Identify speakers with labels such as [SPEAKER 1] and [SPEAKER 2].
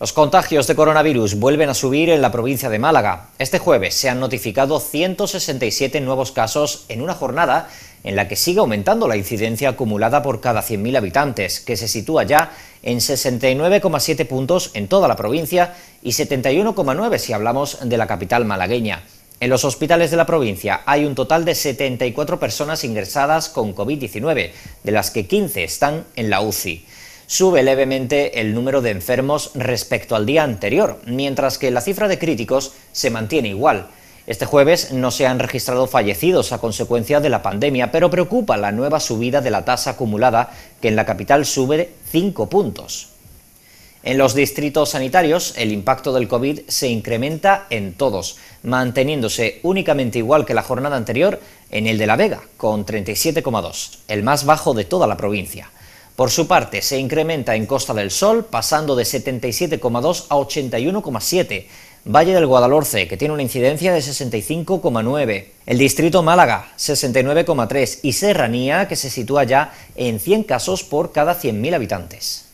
[SPEAKER 1] Los contagios de coronavirus vuelven a subir en la provincia de Málaga. Este jueves se han notificado 167 nuevos casos en una jornada en la que sigue aumentando la incidencia acumulada por cada 100.000 habitantes, que se sitúa ya en 69,7 puntos en toda la provincia y 71,9 si hablamos de la capital malagueña. En los hospitales de la provincia hay un total de 74 personas ingresadas con COVID-19, de las que 15 están en la UCI sube levemente el número de enfermos respecto al día anterior, mientras que la cifra de críticos se mantiene igual. Este jueves no se han registrado fallecidos a consecuencia de la pandemia, pero preocupa la nueva subida de la tasa acumulada, que en la capital sube 5 puntos. En los distritos sanitarios, el impacto del COVID se incrementa en todos, manteniéndose únicamente igual que la jornada anterior en el de La Vega, con 37,2, el más bajo de toda la provincia. Por su parte, se incrementa en Costa del Sol, pasando de 77,2 a 81,7. Valle del Guadalhorce, que tiene una incidencia de 65,9. El distrito Málaga, 69,3. Y Serranía, que se sitúa ya en 100 casos por cada 100.000 habitantes.